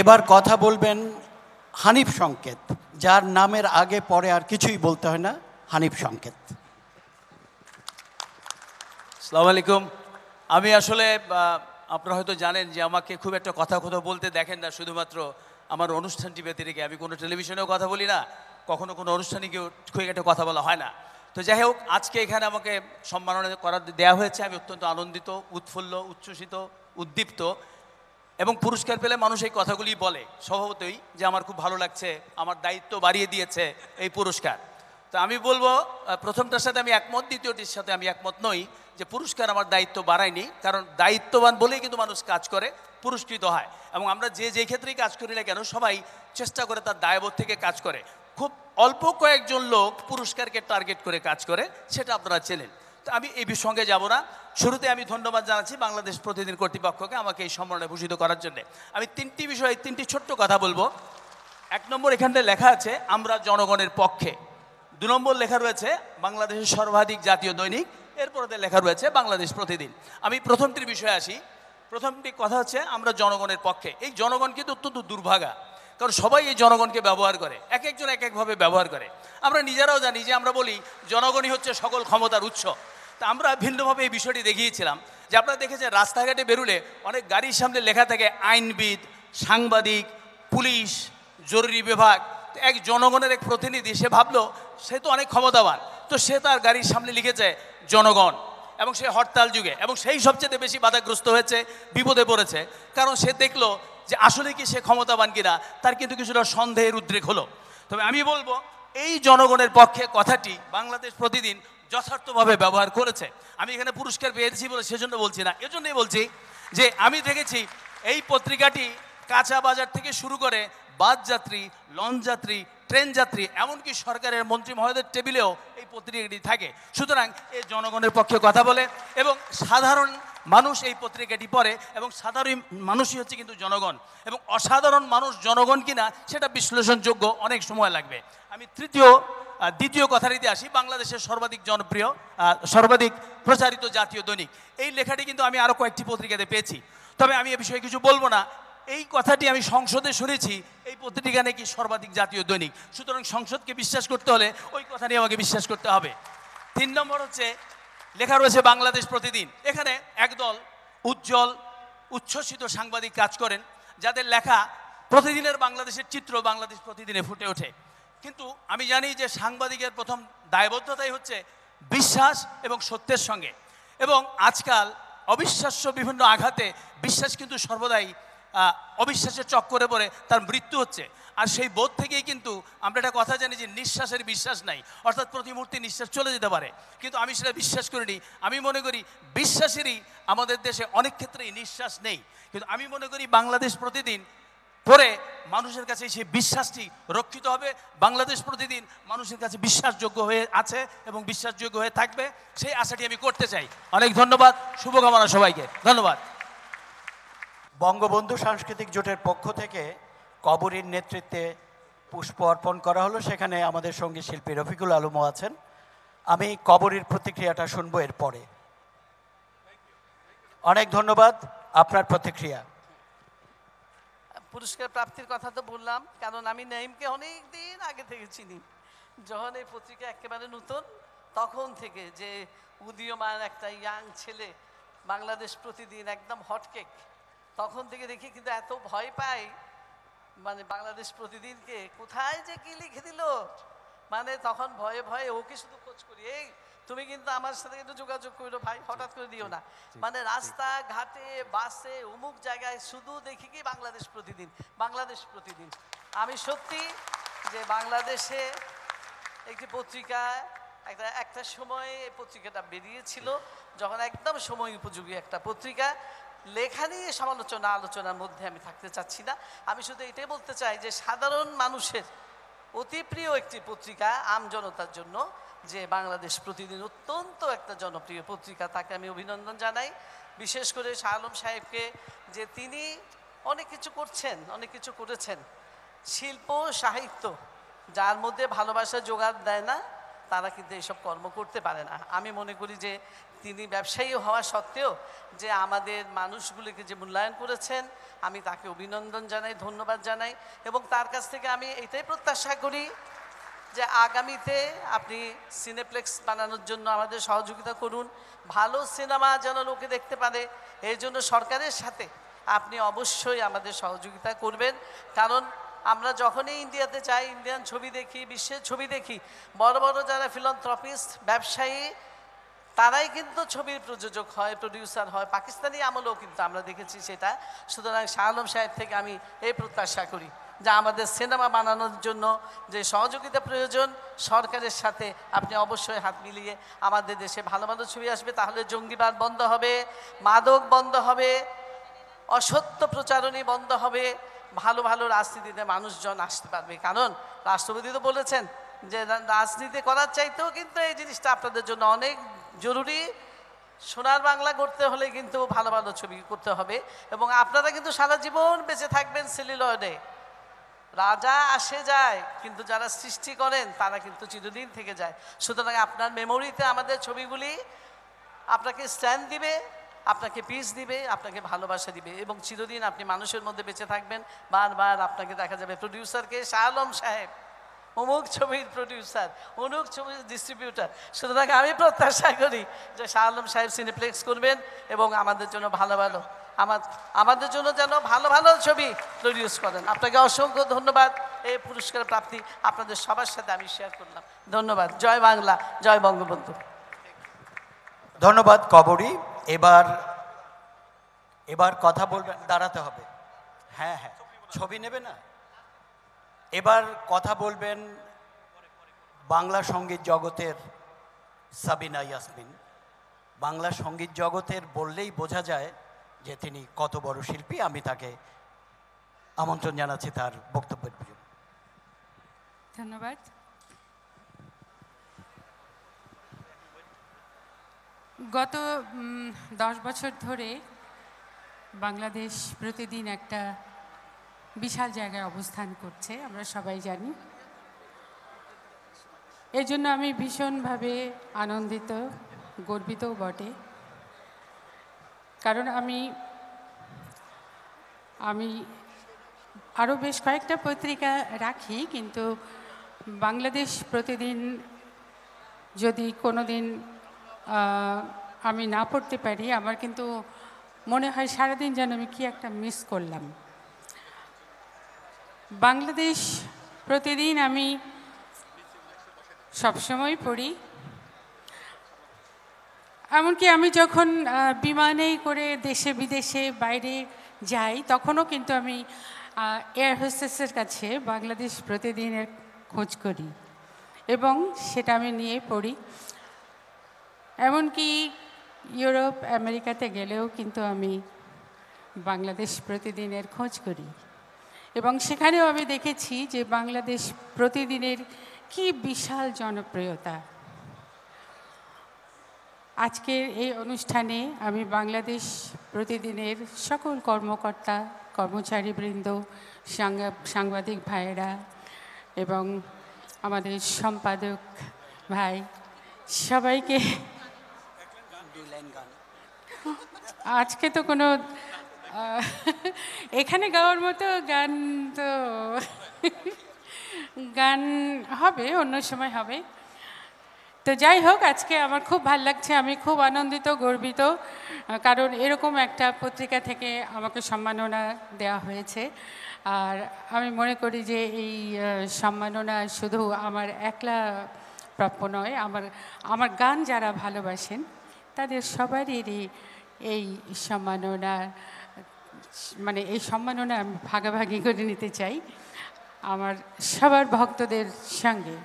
এবার কথা বলবেন হানিফ সংকেত যার নামের আগে পরে আর কিছুই বলতে হয় না হানিফ সংকেত সালাম আলাইকুম আমি আসলে আপনারা হয়তো জানেন যে আমাকে খুব একটা কথা কথা বলতে দেখেন না শুধুমাত্র আমার অনুষ্ঠানটি ব্যতিরেকে আমি কোনো টেলিভিশনেও কথা বলি না কখনো কোনো অনুষ্ঠানে গিয়েও খুব একটা কথা বলা হয় না তো যাই হোক আজকে এখানে আমাকে সম্মাননা করার দেওয়া হয়েছে আমি অত্যন্ত আনন্দিত উৎফুল্ল উচ্ছ্বসিত উদ্দীপ্ত এবং পুরস্কার পেলে মানুষ এই কথাগুলি বলে স্বভাবতই যে আমার খুব ভালো লাগছে আমার দায়িত্ব বাড়িয়ে দিয়েছে এই পুরস্কার তো আমি বলবো প্রথমটার সাথে আমি একমত দ্বিতীয়টির সাথে আমি একমত নই যে পুরস্কার আমার দায়িত্ব বাড়ায়নি কারণ দায়িত্ববান বলেই কিন্তু মানুষ কাজ করে পুরস্কৃত হয় এবং আমরা যে যে ক্ষেত্রেই কাজ করি না কেন সবাই চেষ্টা করে তার দায়বোধ থেকে কাজ করে খুব অল্প কয়েকজন লোক পুরস্কারকে টার্গেট করে কাজ করে সেটা আপনারা চেনেন আমি এই সঙ্গে যাব না শুরুতে আমি ধন্যবাদ জানাচ্ছি বাংলাদেশ প্রতিদিন কর্তৃপক্ষকে আমাকে এই সম্মানে ভূষিত করার জন্য আমি তিনটি বিষয়ে তিনটি ছোট্ট কথা বলবো এক নম্বর এখানে লেখা আছে আমরা জনগণের পক্ষে দু নম্বর লেখা রয়েছে বাংলাদেশের সর্বাধিক জাতীয় দৈনিক এরপরে লেখা রয়েছে বাংলাদেশ প্রতিদিন আমি প্রথমটির বিষয়ে আসি প্রথমটি কথা হচ্ছে আমরা জনগণের পক্ষে এই জনগণ কিন্তু অত্যন্ত দুর্ভাগা কারণ সবাই এই জনগণকে ব্যবহার করে এক একজন এক একভাবে ব্যবহার করে আমরা নিজেরাও জানি যে আমরা বলি জনগণই হচ্ছে সকল ক্ষমতার উৎস তা আমরা ভিন্নভাবে এই বিষয়টি দেখিয়েছিলাম যে আপনারা দেখেছেন রাস্তাঘাটে বেরুলে অনেক গাড়ির সামনে লেখা থাকে আইনবিদ সাংবাদিক পুলিশ জরুরি বিভাগ এক জনগণের এক প্রতিনিধি সে ভাবলো সে তো অনেক ক্ষমতাবান তো সে তার গাড়ির সামনে লিখেছে জনগণ এবং সে হরতাল যুগে এবং সেই সবচেয়ে বেশি বাধাগ্রস্ত হয়েছে বিপদে পড়েছে কারণ সে দেখলো যে আসলে কি সে ক্ষমতাবান কিনা তার কিন্তু কিছুটা সন্দেহের উদ্রেক হলো তবে আমি বলবো এই জনগণের পক্ষে কথাটি বাংলাদেশ প্রতিদিন যথার্থভাবে ব্যবহার করেছে আমি এখানে পুরস্কার পেয়েছি বলে সেজন্য বলছি না এজন্যই বলছি যে আমি দেখেছি এই পত্রিকাটি কাঁচা বাজার থেকে শুরু করে বাস যাত্রী লঞ্চ যাত্রী ট্রেন যাত্রী এমনকি সরকারের মন্ত্রী মহোদয়ের টেবিলেও এই পত্রিকাটি থাকে সুতরাং এ জনগণের পক্ষে কথা বলে এবং সাধারণ মানুষ এই পত্রিকাটি পড়ে এবং সাধারণ মানুষই হচ্ছে কিন্তু জনগণ এবং অসাধারণ মানুষ জনগণ কিনা সেটা বিশ্লেষণযোগ্য অনেক সময় লাগবে আমি তৃতীয় দ্বিতীয় কথা দিতে আসি বাংলাদেশের সর্বাধিক জনপ্রিয় সর্বাধিক প্রচারিত জাতীয় দৈনিক এই লেখাটি কিন্তু আমি আরও কয়েকটি পত্রিকাতে পেয়েছি তবে আমি এ বিষয়ে কিছু বলবো না এই কথাটি আমি সংসদে শুনেছি এই পত্রিকা নাকি সর্বাধিক জাতীয় দৈনিক সুতরাং সংসদকে বিশ্বাস করতে হলে ওই কথা নিয়ে আমাকে বিশ্বাস করতে হবে তিন নম্বর হচ্ছে লেখা রয়েছে বাংলাদেশ প্রতিদিন এখানে একদল উজ্জ্বল উচ্ছ্বসিত সাংবাদিক কাজ করেন যাদের লেখা প্রতিদিনের বাংলাদেশের চিত্র বাংলাদেশ প্রতিদিনে ফুটে ওঠে কিন্তু আমি জানি যে সাংবাদিকের প্রথম দায়বদ্ধতাই হচ্ছে বিশ্বাস এবং সত্যের সঙ্গে এবং আজকাল অবিশ্বাস্য বিভিন্ন আঘাতে বিশ্বাস কিন্তু সর্বদাই অবিশ্বাসের চক্করে পড়ে তার মৃত্যু হচ্ছে আর সেই বোধ থেকেই কিন্তু আমরা একটা কথা জানি যে নিঃশ্বাসের বিশ্বাস নাই অর্থাৎ প্রতি মুহূর্তে নিঃশ্বাস চলে যেতে পারে কিন্তু আমি সেটা বিশ্বাস করিনি আমি মনে করি বিশ্বাসেরই আমাদের দেশে অনেক ক্ষেত্রেই নিঃশ্বাস নেই কিন্তু আমি মনে করি বাংলাদেশ প্রতিদিন পরে মানুষের কাছে সেই বিশ্বাসটি রক্ষিত হবে বাংলাদেশ প্রতিদিন মানুষের কাছে বিশ্বাসযোগ্য হয়ে আছে এবং বিশ্বাসযোগ্য হয়ে থাকবে সেই আশাটি আমি করতে চাই অনেক ধন্যবাদ শুভকামনা সবাইকে ধন্যবাদ বঙ্গবন্ধু সাংস্কৃতিক জোটের পক্ষ থেকে কবরীর নেতৃত্বে পুষ্প অর্পণ করা হলো সেখানে আমাদের সঙ্গীত শিল্পী রফিকুল আলমও আছেন আমি কবরীর প্রতিক্রিয়াটা শুনবো এরপরে অনেক ধন্যবাদ আপনার প্রতিক্রিয়া পুরস্কার প্রাপ্তির কথা তো বললাম কারণ আমি নাইমকে অনেক দিন আগে থেকে চিনি যখন এই পত্রিকা একেবারে নতুন তখন থেকে যে উদীয়মান একটা ইয়াং ছেলে বাংলাদেশ প্রতিদিন একদম হটকেক তখন থেকে দেখি কিন্তু এত ভয় পায় মানে বাংলাদেশ প্রতিদিনকে কোথায় যে কি লিখে দিল মানে তখন ভয়ে ভয়ে ওকে শুধু খোঁজ করি এই তুমি কিন্তু আমার সাথে একটু যোগাযোগ করিল ভাই হঠাৎ করে দিও না মানে রাস্তা ঘাটে বাসে অমুক জায়গায় শুধু দেখি কি বাংলাদেশ প্রতিদিন বাংলাদেশ প্রতিদিন আমি সত্যি যে বাংলাদেশে একটি পত্রিকা একটা একটা সময়ে পত্রিকাটা বেরিয়েছিল যখন একদম সময় উপযোগী একটা পত্রিকা লেখা নিয়ে সমালোচনা আলোচনার মধ্যে আমি থাকতে চাচ্ছি না আমি শুধু এটাই বলতে চাই যে সাধারণ মানুষের অতি প্রিয় একটি পত্রিকা আম জনতার জন্য যে বাংলাদেশ প্রতিদিন অত্যন্ত একটা জনপ্রিয় পত্রিকা তাকে আমি অভিনন্দন জানাই বিশেষ করে শাহ আলম সাহেবকে যে তিনি অনেক কিছু করছেন অনেক কিছু করেছেন শিল্প সাহিত্য যার মধ্যে ভালোবাসা যোগাড় দেয় না তারা কিন্তু এইসব কর্ম করতে পারে না আমি মনে করি যে তিনি ব্যবসায়ী হওয়া সত্ত্বেও যে আমাদের মানুষগুলিকে যে মূল্যায়ন করেছেন আমি তাকে অভিনন্দন জানাই ধন্যবাদ জানাই এবং তার কাছ থেকে আমি এটাই প্রত্যাশা করি যে আগামীতে আপনি সিনেপ্লেক্স বানানোর জন্য আমাদের সহযোগিতা করুন ভালো সিনেমা যেন লোকে দেখতে পারে এই জন্য সরকারের সাথে আপনি অবশ্যই আমাদের সহযোগিতা করবেন কারণ আমরা যখনই ইন্ডিয়াতে যাই ইন্ডিয়ান ছবি দেখি বিশ্বের ছবি দেখি বড় বড় যারা ফিলন্থ্রপিস্ট ব্যবসায়ী তারাই কিন্তু ছবির প্রযোজক হয় প্রডিউসার হয় পাকিস্তানি আমলেও কিন্তু আমরা দেখেছি সেটা সুতরাং শাহ আলম সাহেব থেকে আমি এই প্রত্যাশা করি যা আমাদের সিনেমা বানানোর জন্য যে সহযোগিতা প্রয়োজন সরকারের সাথে আপনি অবশ্যই হাত মিলিয়ে আমাদের দেশে ভালো ভালো ছবি আসবে তাহলে জঙ্গিবাদ বন্ধ হবে মাদক বন্ধ হবে অসত্য প্রচারণী বন্ধ হবে ভালো ভালো রাজনীতিতে মানুষজন আসতে পারবে কারণ রাষ্ট্রপতি তো বলেছেন যে রাজনীতি করার চাইতেও কিন্তু এই জিনিসটা আপনাদের জন্য অনেক জরুরি সোনার বাংলা করতে হলে কিন্তু ভালো ভালো ছবি করতে হবে এবং আপনারা কিন্তু সারা জীবন বেঁচে থাকবেন সেলিলয়ডে রাজা আসে যায় কিন্তু যারা সৃষ্টি করেন তারা কিন্তু চিরদিন থেকে যায় সুতরাং আপনার মেমোরিতে আমাদের ছবিগুলি আপনাকে স্ট্যান্ড দিবে আপনাকে পিস দিবে আপনাকে ভালোবাসা দিবে এবং চিরদিন আপনি মানুষের মধ্যে বেঁচে থাকবেন বারবার আপনাকে দেখা যাবে প্রডিউসারকে শাহ আলম সাহেব অমুক ছবির প্রডিউসার অমুক ছবির ডিস্ট্রিবিউটার সুতরাং আমি প্রত্যাশা করি যে শাহ আলম সাহেব সিনেপ্লেক্স করবেন এবং আমাদের জন্য ভালো ভালো আমার আমাদের জন্য যেন ভালো ভালো ছবি প্রডিউস করেন আপনাকে অসংখ্য ধন্যবাদ এই পুরস্কার প্রাপ্তি আপনাদের সবার সাথে আমি শেয়ার করলাম ধন্যবাদ জয় বাংলা জয় বঙ্গবন্ধু ধন্যবাদ কবরী এবার এবার কথা বলবেন দাঁড়াতে হবে হ্যাঁ হ্যাঁ ছবি নেবে না এবার কথা বলবেন বাংলা সঙ্গীত জগতের সাবিনা ইয়াসমিন বাংলা সঙ্গীত জগতের বললেই বোঝা যায় যে তিনি কত বড় শিল্পী আমি তাকে আমন্ত্রণ জানাচ্ছি তার বক্তব্যের জন্য ধন্যবাদ গত দশ বছর ধরে বাংলাদেশ প্রতিদিন একটা বিশাল জায়গায় অবস্থান করছে আমরা সবাই জানি এর জন্য আমি ভীষণভাবে আনন্দিত গর্বিতও বটে কারণ আমি আমি আরও বেশ কয়েকটা পত্রিকা রাখি কিন্তু বাংলাদেশ প্রতিদিন যদি কোনো দিন আমি না পড়তে পারি আমার কিন্তু মনে হয় সারাদিন যেন আমি কি একটা মিস করলাম বাংলাদেশ প্রতিদিন আমি সবসময় পড়ি এমনকি আমি যখন বিমানেই করে দেশে বিদেশে বাইরে যাই তখনও কিন্তু আমি এয়ার হোস্টেসের কাছে বাংলাদেশ প্রতিদিনের খোঁজ করি এবং সেটা আমি নিয়ে পড়ি এমনকি ইউরোপ আমেরিকাতে গেলেও কিন্তু আমি বাংলাদেশ প্রতিদিনের খোঁজ করি এবং সেখানেও আমি দেখেছি যে বাংলাদেশ প্রতিদিনের কি বিশাল জনপ্রিয়তা আজকের এই অনুষ্ঠানে আমি বাংলাদেশ প্রতিদিনের সকল কর্মকর্তা কর্মচারীবৃন্দ সাংবাদিক ভাইয়েরা এবং আমাদের সম্পাদক ভাই সবাইকে গায়েন গান আজকে তো কোনো এখানে গাওয়ার মতো গান তো গান হবে অন্য সময় হবে তো যাই হোক আজকে আমার খুব ভাল লাগছে আমি খুব আনন্দিত গর্বিত কারণ এরকম একটা পত্রিকা থেকে আমাকে সম্মাননা দেয়া হয়েছে আর আমি মনে করি যে এই সম্মাননা শুধু আমার একলা প্রাপ্য নয় আমার আমার গান যারা ভালোবাসেন তাদের সবারই এই সম্মাননা মানে এই সম্মাননা আমি ভাগাভাগি করে নিতে চাই আমার সবার ভক্তদের সঙ্গে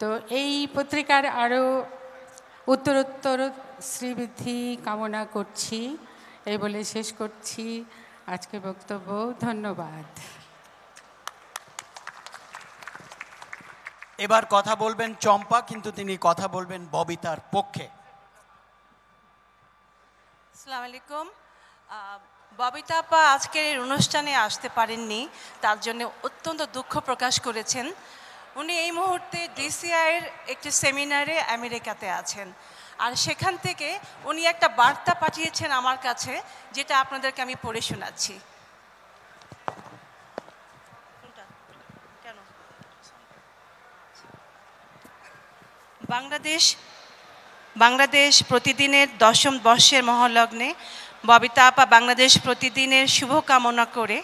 তো এই পত্রিকার আরও উত্তরোত্তর শ্রীবৃদ্ধি কামনা করছি এই বলে শেষ করছি আজকে বক্তব্য ধন্যবাদ এবার কথা বলবেন চম্পা কিন্তু তিনি কথা বলবেন ববিতার পক্ষে আসসালামু আলাইকুম ববিতা আপা আজকের এই অনুষ্ঠানে আসতে পারেননি তার জন্য অত্যন্ত দুঃখ প্রকাশ করেছেন উনি এই মুহূর্তে ডিসিআইয়ের একটি সেমিনারে আমেরিকাতে আছেন আর সেখান থেকে উনি একটা বার্তা পাঠিয়েছেন আমার কাছে যেটা আপনাদেরকে আমি পড়ে শোনাচ্ছি বাংলাদেশ বাংলাদেশ প্রতিদিনের দশম বর্ষের মহালগ্নে ববিতা আপা বাংলাদেশ প্রতিদিনের শুভকামনা করে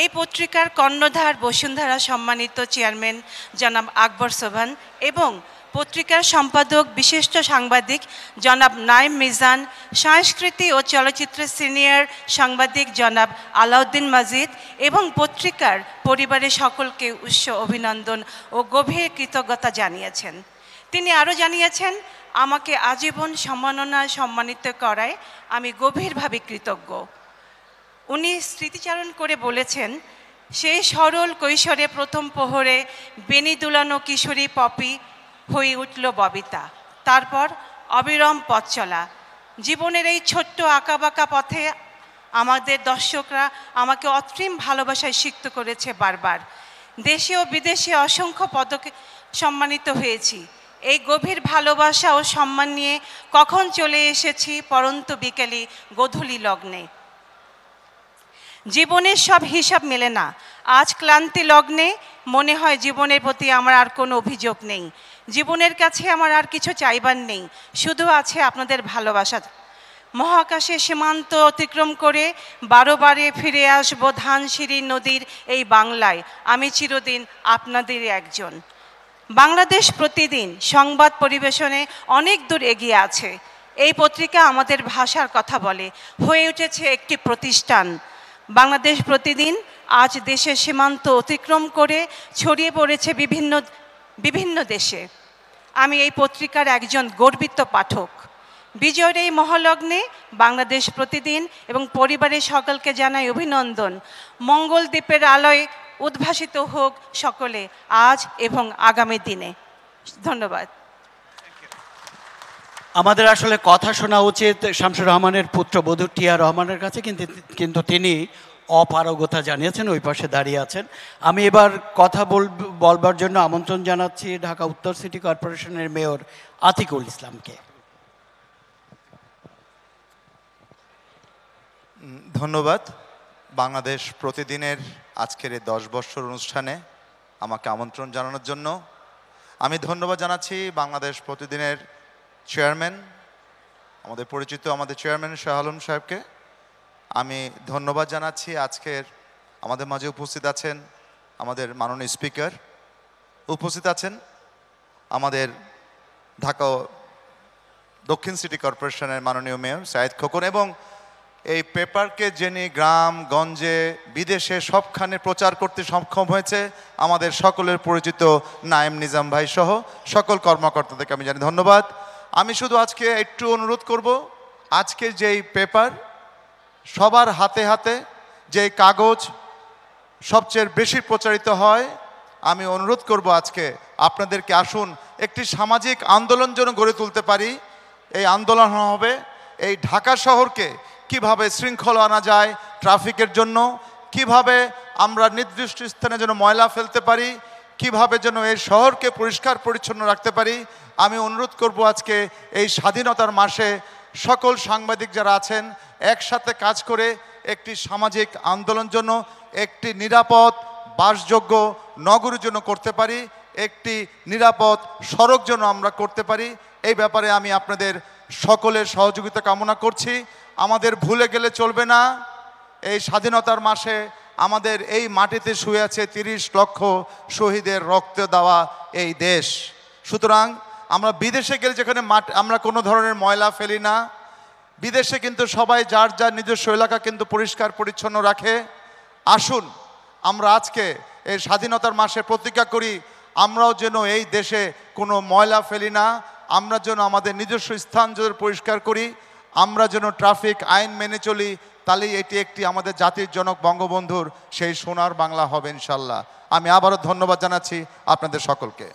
এই পত্রিকার কর্ণধার বসুন্ধরা সম্মানিত চেয়ারম্যান জনাব আকবর সোভান এবং পত্রিকার সম্পাদক বিশিষ্ট সাংবাদিক জনাব নাইম মিজান সংস্কৃতি ও চলচ্চিত্রের সিনিয়র সাংবাদিক জনাব আলাউদ্দিন মাজিদ এবং পত্রিকার পরিবারের সকলকে উৎস অভিনন্দন ও গভীর কৃতজ্ঞতা জানিয়েছেন তিনি আরও জানিয়েছেন আমাকে আজীবন সম্মাননা সম্মানিত করায় আমি গভীরভাবে কৃতজ্ঞ উনি স্মৃতিচারণ করে বলেছেন সেই সরল কৈশোরে প্রথম প্রহরে বেনি দুলানো কিশোরী পপি হয়ে উঠল ববিতা তারপর অবিরম পথ চলা জীবনের এই ছোট্ট আঁকাবাঁকা পথে আমাদের দর্শকরা আমাকে অত্রিম ভালোবাসায় সিক্ত করেছে বারবার দেশে ও বিদেশে অসংখ্য পদকে সম্মানিত হয়েছি এই গভীর ভালোবাসা ও সম্মান নিয়ে কখন চলে এসেছি পরন্ত বিকেলে গধুলি লগ্নে জীবনের সব হিসাব মেলে না আজ ক্লান্তি লগ্নে মনে হয় জীবনের প্রতি আমার আর কোনো অভিযোগ নেই জীবনের কাছে আমার আর কিছু চাইবার নেই শুধু আছে আপনাদের ভালোবাসা মহাকাশে সীমান্ত অতিক্রম করে বারোবারে ফিরে আসবো ধানসিঁড়ি নদীর এই বাংলায় আমি চিরদিন আপনাদেরই একজন বাংলাদেশ প্রতিদিন সংবাদ পরিবেশনে অনেক দূর এগিয়ে আছে এই পত্রিকা আমাদের ভাষার কথা বলে হয়ে উঠেছে একটি প্রতিষ্ঠান বাংলাদেশ প্রতিদিন আজ দেশের সীমান্ত অতিক্রম করে ছড়িয়ে পড়েছে বিভিন্ন বিভিন্ন দেশে আমি এই পত্রিকার একজন গর্বিত পাঠক বিজয়ের এই মহালগ্নে বাংলাদেশ প্রতিদিন এবং পরিবারের সকলকে জানাই অভিনন্দন মঙ্গলদ্বীপের আলোয় উদ্ভাসিত হোক সকলে আজ এবং আগামী দিনে ধন্যবাদ আমাদের আসলে কথা শোনা উচিত শামসুর রহমানের পুত্র বধূ টিয়া রহমানের কাছে কিন্তু কিন্তু তিনি অপারগতা জানিয়েছেন ওই পাশে দাঁড়িয়ে আছেন আমি এবার কথা বল বলবার জন্য আমন্ত্রণ জানাচ্ছি ঢাকা উত্তর সিটি কর্পোরেশনের মেয়র আতিকুল ইসলামকে ধন্যবাদ বাংলাদেশ প্রতিদিনের আজকের এই দশ বছর অনুষ্ঠানে আমাকে আমন্ত্রণ জানানোর জন্য আমি ধন্যবাদ জানাচ্ছি বাংলাদেশ প্রতিদিনের চেয়ারম্যান আমাদের পরিচিত আমাদের চেয়ারম্যান শাহ আলম সাহেবকে আমি ধন্যবাদ জানাচ্ছি আজকের আমাদের মাঝে উপস্থিত আছেন আমাদের মাননীয় স্পিকার উপস্থিত আছেন আমাদের ঢাকা দক্ষিণ সিটি কর্পোরেশনের মাননীয় মেয়র সাইদ খোকন এবং এই পেপারকে যিনি গ্রাম গঞ্জে বিদেশে সবখানে প্রচার করতে সক্ষম হয়েছে আমাদের সকলের পরিচিত নায়েম নিজাম ভাই সহ সকল কর্মকর্তাদেরকে আমি জানি ধন্যবাদ আমি শুধু আজকে একটু অনুরোধ করব আজকের যেই পেপার সবার হাতে হাতে যে কাগজ সবচেয়ে বেশি প্রচারিত হয় আমি অনুরোধ করব আজকে আপনাদেরকে আসুন একটি সামাজিক আন্দোলন যেন গড়ে তুলতে পারি এই আন্দোলন হবে এই ঢাকা শহরকে কিভাবে শৃঙ্খলা আনা যায় ট্রাফিকের জন্য কিভাবে আমরা নির্দিষ্ট স্থানে যেন ময়লা ফেলতে পারি কিভাবে যেন এই শহরকে পরিষ্কার পরিচ্ছন্ন রাখতে পারি আমি অনুরোধ করব আজকে এই স্বাধীনতার মাসে সকল সাংবাদিক যারা আছেন একসাথে কাজ করে একটি সামাজিক আন্দোলন জন্য একটি নিরাপদ বাসযোগ্য নগরের জন্য করতে পারি একটি নিরাপদ সড়ক জন্য আমরা করতে পারি এই ব্যাপারে আমি আপনাদের সকলের সহযোগিতা কামনা করছি আমাদের ভুলে গেলে চলবে না এই স্বাধীনতার মাসে আমাদের এই মাটিতে শুয়ে আছে তিরিশ লক্ষ শহীদের রক্ত দেওয়া এই দেশ সুতরাং আমরা বিদেশে গেলে যেখানে মাঠ আমরা কোনো ধরনের ময়লা ফেলি না বিদেশে কিন্তু সবাই যার যার নিজস্ব এলাকা কিন্তু পরিষ্কার পরিচ্ছন্ন রাখে আসুন আমরা আজকে এই স্বাধীনতার মাসে প্রতিজ্ঞা করি আমরাও যেন এই দেশে কোনো ময়লা ফেলি না আমরা যেন আমাদের নিজস্ব স্থান যদি পরিষ্কার করি আমরা যেন ট্রাফিক আইন মেনে চলি তাহলেই এটি একটি আমাদের জাতির জনক বঙ্গবন্ধুর সেই সোনার বাংলা হবে ইনশাল্লাহ আমি আবারও ধন্যবাদ জানাচ্ছি আপনাদের সকলকে